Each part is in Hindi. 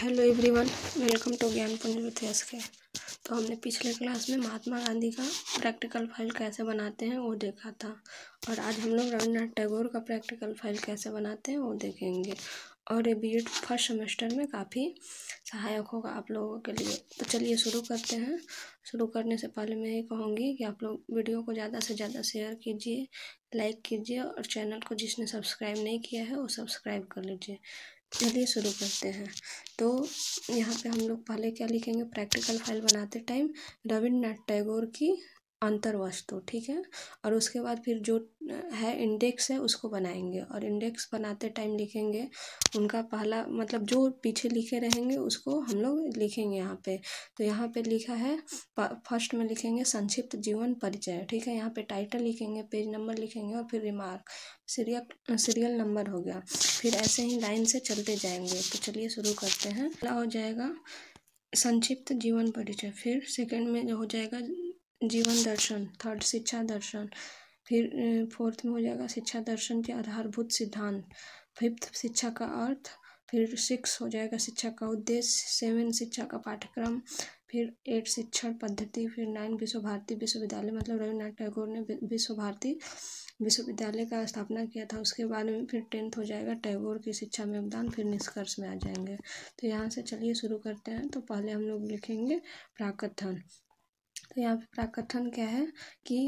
हेलो एवरीवन वेलकम टू ज्ञान पुंज विथ एस के तो हमने पिछले क्लास में महात्मा गांधी का प्रैक्टिकल फाइल कैसे बनाते हैं वो देखा था और आज हम लोग रविन्द्रनाथ टैगोर का प्रैक्टिकल फाइल कैसे बनाते हैं वो देखेंगे और ये बी फर्स्ट सेमेस्टर में काफ़ी सहायक होगा आप लोगों के लिए तो चलिए शुरू करते हैं शुरू करने से पहले मैं ये कहूँगी कि आप लोग वीडियो को ज़्यादा से ज़्यादा शेयर कीजिए लाइक कीजिए और चैनल को जिसने सब्सक्राइब नहीं किया है वो सब्सक्राइब कर लीजिए चलिए शुरू करते हैं तो यहाँ पे हम लोग पहले क्या लिखेंगे प्रैक्टिकल फाइल बनाते टाइम रविन्द्रनाथ टैगोर की अंतर वस्तु ठीक है और उसके बाद फिर जो है इंडेक्स है उसको बनाएंगे और इंडेक्स बनाते टाइम लिखेंगे उनका पहला मतलब जो पीछे लिखे रहेंगे उसको हम लोग लिखेंगे यहाँ पे तो यहाँ पे लिखा है फर्स्ट में लिखेंगे संक्षिप्त जीवन परिचय ठीक है यहाँ पे टाइटल लिखेंगे पेज नंबर लिखेंगे और फिर रिमार्क सीरियल सीरियल नंबर हो गया फिर ऐसे ही लाइन से चलते जाएंगे तो चलिए शुरू करते हैं पहला हो जाएगा संक्षिप्त जीवन परिचय फिर सेकेंड में जो हो जाएगा जीवन दर्शन थर्ड शिक्षा दर्शन फिर फोर्थ में हो जाएगा शिक्षा दर्शन के आधारभूत सिद्धांत फिफ्थ शिक्षा का अर्थ फिर सिक्स हो जाएगा शिक्षा का उद्देश्य सेवन शिक्षा का पाठ्यक्रम फिर एट शिक्षण पद्धति फिर नाइन विश्व भारती विश्वविद्यालय मतलब रविन्द्रनाथ टैगोर ने विश्व भारती विश्वविद्यालय का स्थापना किया था उसके बाद में फिर टेंथ हो जाएगा टैगोर की शिक्षा में योगदान फिर निष्कर्ष में आ जाएंगे तो यहाँ से चलिए शुरू करते हैं तो पहले हम लोग लिखेंगे प्राकथन तो यहाँ पे प्राकथन क्या है कि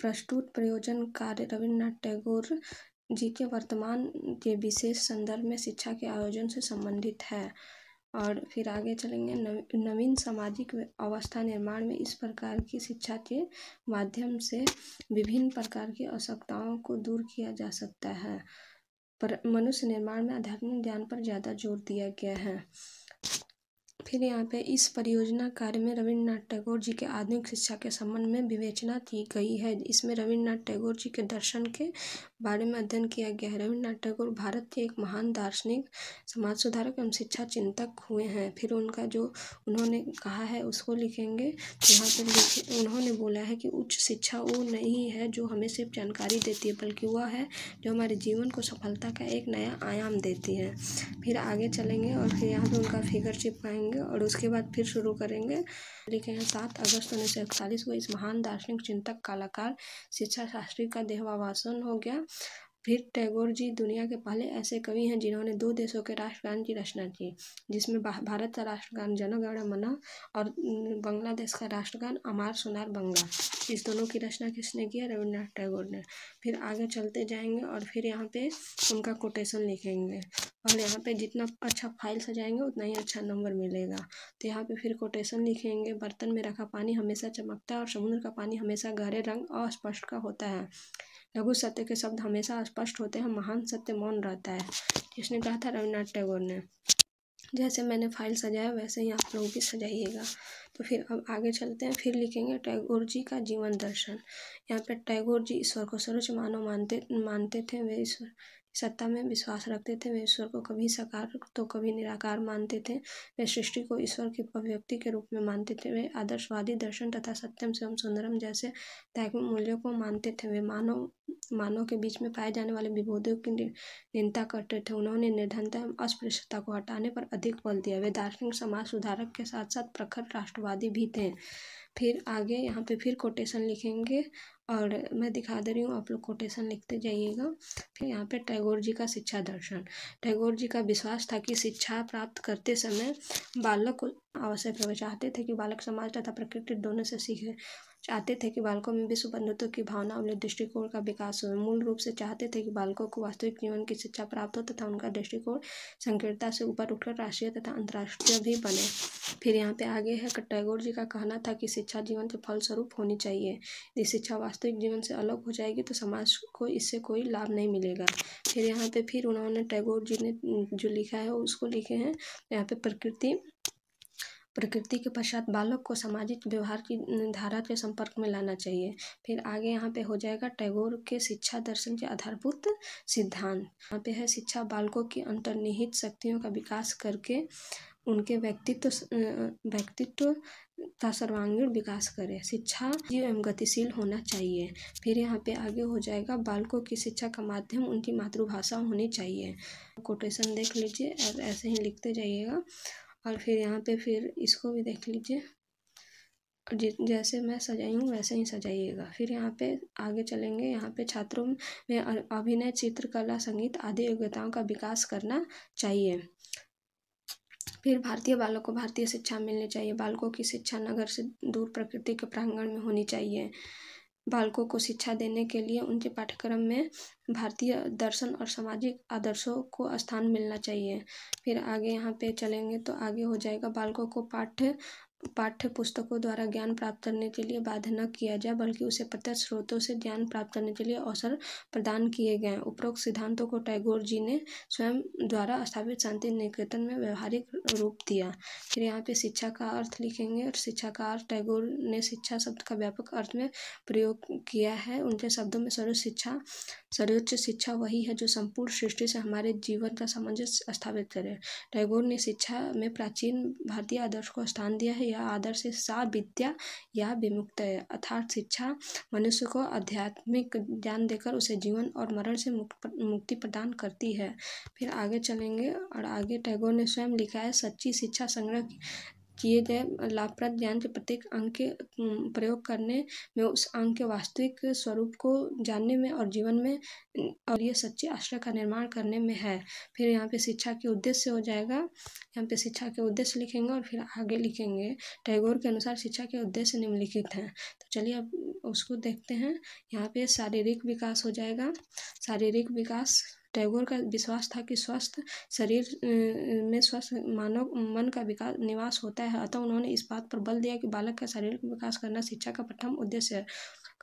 प्रस्तुत प्रयोजन कार्य रविन्द्रनाथ टैगोर जी के वर्तमान के विशेष संदर्भ में शिक्षा के आयोजन से संबंधित है और फिर आगे चलेंगे नवीन सामाजिक अवस्था निर्माण में इस प्रकार की शिक्षा के माध्यम से विभिन्न प्रकार की आवश्यकताओं को दूर किया जा सकता है पर मनुष्य निर्माण में आध्यात्मिक ज्ञान पर ज़्यादा जोर दिया गया है फिर यहाँ पे इस परियोजना कार्य में रविन्द्रनाथ टैगोर जी के आधुनिक शिक्षा के संबंध में विवेचना की गई है इसमें रविन्द्रनाथ टैगोर जी के दर्शन के बारे में अध्ययन किया गया है रविन्द्रनाथ टैगोर भारत के एक महान दार्शनिक समाज सुधारक एवं शिक्षा चिंतक हुए हैं फिर उनका जो उन्होंने कहा है उसको लिखेंगे यहाँ पर लिखे उन्होंने बोला है कि उच्च शिक्षा वो नहीं है जो हमें सिर्फ जानकारी देती है बल्कि वह है जो हमारे जीवन को सफलता का एक नया आयाम देती है फिर आगे चलेंगे और फिर यहाँ पर उनका फिगर चिपकाएंगे और उसके बाद फिर शुरू करेंगे लिखे हैं सात अगस्त उन्नीस सौ इकतालीस को इस महान दार्शनिक चिंतक कलाकार शिक्षा शास्त्री का देहावासन हो गया फिर टैगोर जी दुनिया के पहले ऐसे कवि हैं जिन्होंने दो देशों के राष्ट्रगान की रचना की जिसमें भारत का राष्ट्रगान जनगण मना और बांग्लादेश का राष्ट्रगान अमार सुनार बंगा इस दोनों की रचना किसने की है रविन्द्रनाथ टैगोर ने फिर आगे चलते जाएंगे और फिर यहाँ पे उनका कोटेशन लिखेंगे और यहाँ पे जितना अच्छा फाइल सजाएंगे उतना ही अच्छा नंबर मिलेगा तो यहाँ पे फिर कोटेशन लिखेंगे बर्तन में रखा पानी हमेशा चमकता है और समुद्र का पानी हमेशा गहरे रंग और स्पष्ट का होता है लघु सत्य के शब्द हमेशा स्पष्ट होते हैं महान सत्य मौन रहता है जिसने कहा था रविन्द्रनाथ टैगोर ने जैसे मैंने फाइल सजाया वैसे ही आप लोग भी सजाइएगा तो फिर अब आगे चलते हैं फिर लिखेंगे टैगोर जी का जीवन दर्शन यहाँ पे टैगोर जी ईश्वर को सर्वोच्च मानव मानते मानते थे वे ईश्वर सत्ता में विश्वास रखते थे वे ईश्वर को कभी साकार तो कभी निराकार मानते थे वे सृष्टि को ईश्वर की अभिव्यक्ति के रूप में मानते थे वे आदर्शवादी दर्शन तथा सत्यम स्वयं सुंदरम जैसे धार्मिक मूल्यों को मानते थे वे मानव मानव के बीच में पाए जाने वाले विभोधों की निंदा करते थे उन्होंने निर्धनता एवं अस्पृश्यता को हटाने पर अधिक बल दिया वे दार्शनिक समाज सुधारक के साथ साथ प्रखर राष्ट्रवादी भी थे फिर आगे यहाँ पे फिर कोटेशन लिखेंगे और मैं दिखा दे रही हूँ आप लोग कोटेशन लिखते जाइएगा फिर यहाँ पे टैगोर जी का शिक्षा दर्शन टैगोर जी का विश्वास था कि शिक्षा प्राप्त करते समय बालक को आवश्यक चाहते थे कि बालक समाज तथा प्रकृति दोनों से सीखे चाहते थे कि बालकों में विश्व बंधुत्व की भावना और दृष्टिकोण का विकास हो मूल रूप से चाहते थे कि बालकों को वास्तविक जीवन की शिक्षा प्राप्त हो तथा उनका दृष्टिकोण संकीर्णता से ऊपर उठकर राष्ट्रीय तथा अंतर्राष्ट्रीय भी बने फिर यहाँ पे आगे है टैगोर जी का कहना था कि शिक्षा जीवन के फलस्वरूप होनी चाहिए यदि शिक्षा वास्तविक जीवन से अलग हो जाएगी तो समाज को इससे कोई लाभ नहीं मिलेगा फिर यहाँ पे फिर उन्होंने टैगोर जी ने जो लिखा है उसको लिखे हैं यहाँ पे प्रकृति प्रकृति के पश्चात बालक को सामाजिक व्यवहार की धारा के संपर्क में लाना चाहिए फिर आगे यहाँ पे हो जाएगा टैगोर के शिक्षा दर्शन के आधारभूत सिद्धांत यहाँ पे है शिक्षा बालकों की अंतर्निहित शक्तियों का विकास करके उनके व्यक्तित्व व्यक्तित्व का सर्वांगीण विकास करे शिक्षा जीव एवं गतिशील होना चाहिए फिर यहाँ पे आगे हो जाएगा बालकों की शिक्षा का माध्यम उनकी मातृभाषा होनी चाहिए कोटेशन देख लीजिए और ऐसे ही लिखते जाइएगा और फिर यहाँ पे फिर इसको भी देख लीजिए जैसे मैं सजाई हूँ वैसे ही सजाइएगा फिर यहाँ पे आगे चलेंगे यहाँ पे छात्रों में अभिनय चित्रकला संगीत आदि योग्यताओं का विकास करना चाहिए फिर भारतीय बालों को भारतीय शिक्षा मिलनी चाहिए बालकों की शिक्षा नगर से दूर प्रकृति के प्रांगण में होनी चाहिए बालकों को शिक्षा देने के लिए उनके पाठ्यक्रम में भारतीय दर्शन और सामाजिक आदर्शों को स्थान मिलना चाहिए फिर आगे यहाँ पे चलेंगे तो आगे हो जाएगा बालकों को पाठ्य पाठ्य पुस्तकों द्वारा ज्ञान प्राप्त करने के लिए बाध्य न किया जाए बल्कि उसे प्रत्यक्ष स्रोतों से ज्ञान प्राप्त करने के लिए अवसर प्रदान किए गए उपरोक्त सिद्धांतों को टैगोर जी ने स्वयं द्वारा स्थापित शांति निकेतन में व्यवहारिक रूप दिया फिर यहाँ पे शिक्षा का अर्थ लिखेंगे और शिक्षा का अर्थ टैगोर ने शिक्षा शब्द का व्यापक अर्थ में प्रयोग किया है उनके शब्दों में सर्व शिक्षा सर्वोच्च शिक्षा वही है जो संपूर्ण सृष्टि से हमारे जीवन का सामंजस्य स्थापित करे टैगोर ने शिक्षा में प्राचीन भारतीय आदर्श को स्थान दिया है यह आदर्श सा विद्या या विमुक्त है अर्थात शिक्षा मनुष्य को आध्यात्मिक ज्ञान देकर उसे जीवन और मरण से मुक्ति प्रदान करती है फिर आगे चलेंगे और आगे टैगोर ने स्वयं लिखा है सच्ची शिक्षा संग्रह किए गए लाभप्रद ज्ञान के प्रत्येक अंग के प्रयोग करने में उस अंग के वास्तविक स्वरूप को जानने में और जीवन में और ये सच्चे आश्रय का निर्माण करने में है फिर यहाँ पे शिक्षा के उद्देश्य हो जाएगा यहाँ पे शिक्षा के उद्देश्य लिखेंगे और फिर आगे लिखेंगे टैगोर के अनुसार शिक्षा के उद्देश्य निम्नलिखित हैं तो चलिए अब उसको देखते हैं यहाँ पे शारीरिक विकास हो जाएगा शारीरिक विकास टैगोर का विश्वास था कि स्वस्थ शरीर में स्वस्थ मानव मन का विकास निवास होता है अतः उन्होंने इस बात पर बल दिया कि बालक का शारीरिक विकास करना शिक्षा का प्रथम उद्देश्य है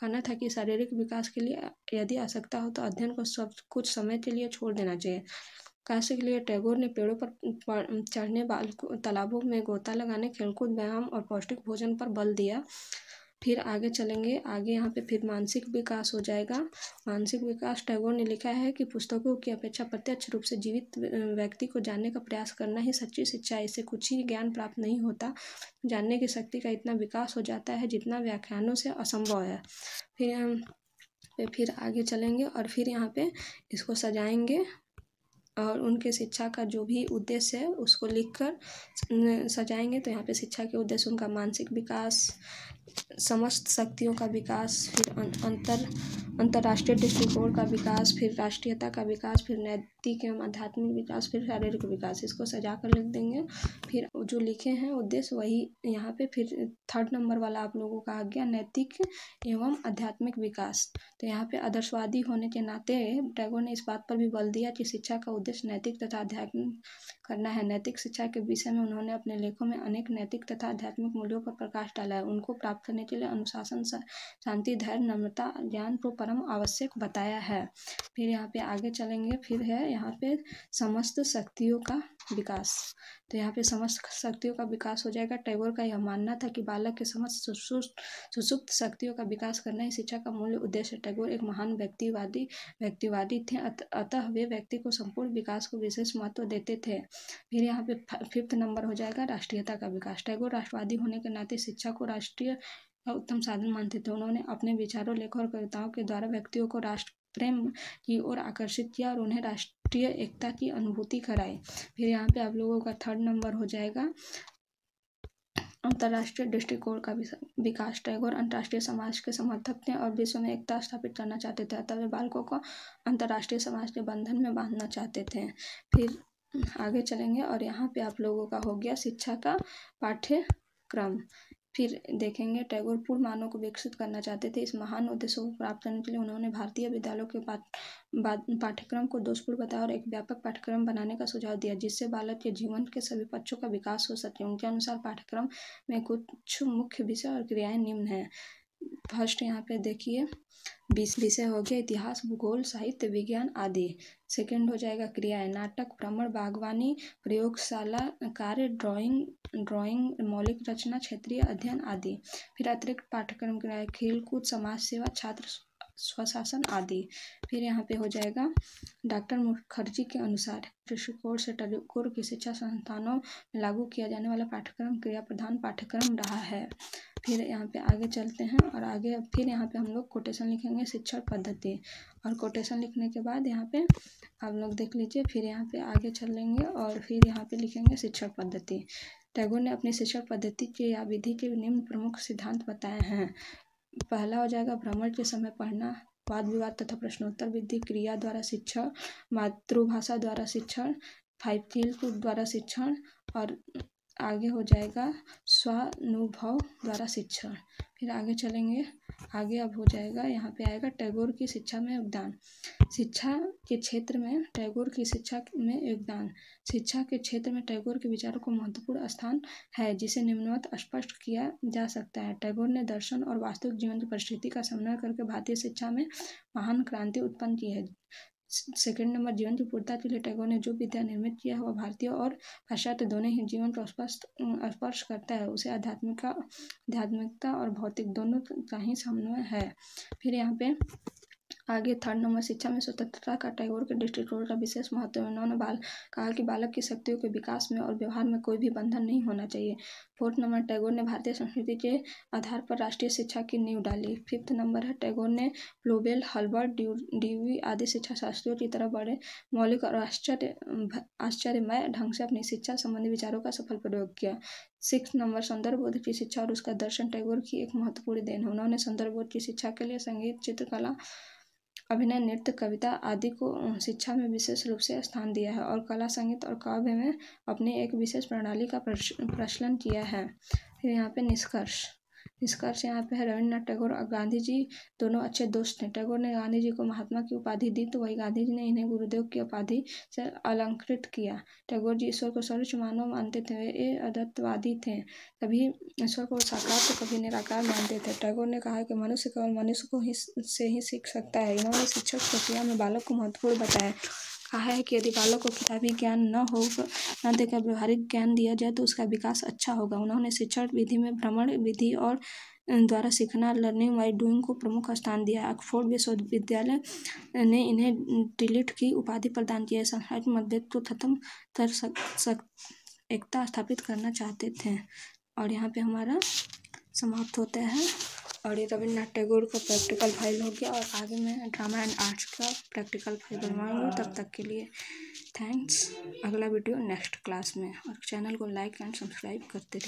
कहना था कि शारीरिक विकास के लिए यदि आवश्यकता हो तो अध्ययन को सब कुछ समय के लिए छोड़ देना चाहिए कैसे के लिए टैगोर ने पेड़ों पर चढ़ने बाल तालाबों में गोता लगाने खेलकूद व्यायाम और पौष्टिक भोजन पर बल दिया फिर आगे चलेंगे आगे यहाँ पे फिर मानसिक विकास हो जाएगा मानसिक विकास टैगोर ने लिखा है कि पुस्तकों की अपेक्षा प्रत्यक्ष रूप से जीवित व्यक्ति को जानने का प्रयास करना ही सच्ची शिक्षा इससे कुछ ही ज्ञान प्राप्त नहीं होता जानने की शक्ति का इतना विकास हो जाता है जितना व्याख्यानों से असंभव है फिर फिर आगे चलेंगे और फिर यहाँ पे इसको सजाएंगे और उनके शिक्षा का जो भी उद्देश्य है उसको लिखकर सजाएंगे तो यहाँ पे शिक्षा के उद्देश्य उनका मानसिक विकास समस्त शक्तियों का विकास फिर अं-, अंतर अंतर्राष्ट्रीय दृष्टिकोण का विकास फिर राष्ट्रीयता का विकास फिर नैतिक एवं आध्यात्मिक विकास फिर शारीरिक विकास इसको सजा कर लिख देंगे फिर जो लिखे हैं उद्देश्य वही यहाँ पे फिर थर्ड नंबर वाला आप लोगों का आ गया नैतिक एवं आध्यात्मिक विकास तो यहाँ पे आदर्शवादी होने के नाते टैगोर ने इस बात पर भी बल दिया कि शिक्षा का उद्देश्य नैतिक तथा आध्यात्मिक करना है नैतिक शिक्षा के विषय में उन्होंने अपने लेखों में अनेक नैतिक तथा आध्यात्मिक मूल्यों पर प्रकाश डाला है उनको प्राप्त करने के लिए अनुशासन शांति धैर्य नम्रता ज्ञान को परम आवश्यक बताया है फिर यहाँ पे आगे चलेंगे फिर है यहाँ पे समस्त शक्तियों का विकास तो यहाँ पे समस्त शक्तियों का विकास हो जाएगा टैगोर का यह मानना था कि बालक के समस्त सुसुप्त शक्तियों का विकास करना ही शिक्षा का मूल उद्देश्य टैगोर एक महान व्यक्तिवादी व्यक्तिवादी थे अतः वे व्यक्ति को संपूर्ण विकास को विशेष महत्व देते थे फिर यहाँ पे फिफ्थ नंबर हो जाएगा राष्ट्रीयता का विकास टैगोर राष्ट्रवादी होने के नाते शिक्षा को राष्ट्रीय उत्तम साधन मानते थे उन्होंने अपने विचारों लेखों और कविताओं के द्वारा व्यक्तियों को राष्ट्र प्रेम की ओर आकर्षित किया और उन्हें राष्ट्रीय एकता की अनुभूति कराई फिर यहाँ पे आप लोगों का थर्ड नंबर हो जाएगा अंतर्राष्ट्रीय दृष्टिकोण का विकास टैगोर अंतर्राष्ट्रीय समाज के समर्थक थे और विश्व में एकता स्थापित करना चाहते थे अतः वे बालकों को अंतर्राष्ट्रीय समाज के बंधन में बांधना चाहते थे फिर आगे चलेंगे और यहाँ पे आप लोगों का हो गया शिक्षा का पाठ्यक्रम फिर देखेंगे टैगोर पूर्व मानव को विकसित करना चाहते थे इस महान उद्देश्य को प्राप्त करने के लिए उन्होंने भारतीय विद्यालयों के पाठ्यक्रम को दोषपूर्ण बताया और एक व्यापक पाठ्यक्रम बनाने का सुझाव दिया जिससे बालक के जीवन के सभी पक्षों का विकास हो सके उनके अनुसार पाठ्यक्रम में कुछ मुख्य विषय और क्रियाएं निम्न हैं फर्स्ट यहाँ पे देखिए बीस विषय हो गया इतिहास भूगोल साहित्य विज्ञान आदि सेकंड हो जाएगा क्रियाएं नाटक भ्रमण बागवानी प्रयोगशाला कार्य ड्राइंग ड्राइंग मौलिक रचना क्षेत्रीय अध्ययन आदि फिर अतिरिक्त पाठ्यक्रम क्रियाएं खेलकूद समाज सेवा छात्र स्वशासन आदि फिर यहाँ पे हो जाएगा डॉक्टर मुखर्जी के अनुसार दृष्टिकोण से टैगोर की शिक्षा संस्थानों में लागू किया जाने वाला पाठ्यक्रम क्रिया प्रधान पाठ्यक्रम रहा है फिर यहाँ पे आगे चलते हैं और आगे फिर यहाँ पे हम लोग कोटेशन लिखेंगे शिक्षण पद्धति और कोटेशन लिखने के बाद यहाँ पे आप लोग देख लीजिए फिर यहाँ पे आगे चलेंगे और फिर यहाँ पे लिखेंगे शिक्षण पद्धति टैगोर ने अपनी शिक्षण पद्धति के या विधि के निम्न प्रमुख सिद्धांत बताए हैं पहला हो जाएगा भ्रमण के समय पढ़ना वाद विवाद तथा प्रश्नोत्तर विधि क्रिया द्वारा शिक्षण मातृभाषा द्वारा शिक्षण फाइव किल द्वारा शिक्षण और आगे हो जाएगा स्वानुभव द्वारा शिक्षण फिर आगे चलेंगे आगे अब हो जाएगा यहाँ पे आएगा टैगोर की शिक्षा में योगदान शिक्षा के क्षेत्र में टैगोर की शिक्षा में योगदान शिक्षा के क्षेत्र में टैगोर के विचारों को महत्वपूर्ण स्थान है जिसे निम्नवत स्पष्ट किया जा सकता है टैगोर ने दर्शन और वास्तविक जीवन की परिस्थिति का समन्वय करके भारतीय शिक्षा में महान क्रांति उत्पन्न की है सेकंड नंबर जीवन की पूर्णता के लिए टैगोर ने जो विद्या निर्मित किया है वह भारतीय और पाश्चात्य दोनों ही जीवन को स्पष्ट स्पर्श करता है उसे आध्यात्मिका आध्यात्मिकता और भौतिक दोनों का ही समन्वय है फिर यहाँ पे आगे थर्ड नंबर शिक्षा में स्वतंत्रता का टैगोर के दृष्टिकोण का विशेष महत्व है उन्होंने बाल कहा कि बालक की शक्तियों के विकास में और व्यवहार में कोई भी बंधन नहीं होना चाहिए फोर्थ नंबर टैगोर ने भारतीय संस्कृति के आधार पर राष्ट्रीय शिक्षा की नींव डाली फिफ्थ नंबर है टैगोर ने लोबेल हल्बर्ट डीवी आदि शिक्षा शास्त्रियों की तरह बड़े मौलिक और आश्चर्य आश्चर्यमय ढंग से अपनी शिक्षा संबंधी विचारों का सफल प्रयोग किया सिक्स नंबर संदर्भ बोध की शिक्षा और उसका दर्शन टैगोर की एक महत्वपूर्ण देन है उन्होंने संदर्भ बोध की शिक्षा के लिए संगीत चित्रकला अभिनय नृत्य कविता आदि को शिक्षा में विशेष रूप से स्थान दिया है और कला संगीत और काव्य में अपनी एक विशेष प्रणाली का प्रचलन किया है फिर यहाँ पे निष्कर्ष निष्कर्ष यहाँ पे है रविन्द्रनाथ टैगोर और गांधी जी दोनों अच्छे दोस्त हैं टैगोर ने गांधी जी को महात्मा की उपाधि दी तो वही गांधी जी ने इन्हें गुरुदेव की उपाधि से अलंकृत किया टैगोर जी ईश्वर को सर्वोच्च मानव मानते थे वे अदत्तवादी थे कभी ईश्वर को साकार तो कभी निराकार मानते थे टैगोर ने कहा कि मनुष्य केवल मनुष्य को ही से ही सीख सकता है इन्होंने शिक्षक प्रक्रिया में बालक को महत्वपूर्ण बताया कहा है कि यदि बालक को किताबी ज्ञान न हो न देकर व्यवहारिक ज्ञान दिया जाए तो उसका विकास अच्छा होगा उन्होंने शिक्षण विधि में भ्रमण विधि और द्वारा सीखना लर्निंग वाई डूइंग को प्रमुख स्थान दिया ऑक्सफोर्ड विश्वविद्यालय ने इन्हें डिलीट की उपाधि प्रदान की है संस्थागत मतभेद को खत्म कर सक, सक एकता स्थापित करना चाहते थे और यहाँ पे हमारा समाप्त होता है और ये रविन्द्रनाथ टैगोर का प्रैक्टिकल फाइल हो गया और आगे मैं ड्रामा एंड आर्ट्स का प्रैक्टिकल फाइल बनवाऊँगी तब तक के लिए थैंक्स अगला वीडियो नेक्स्ट क्लास में और चैनल को लाइक एंड सब्सक्राइब करते रहिए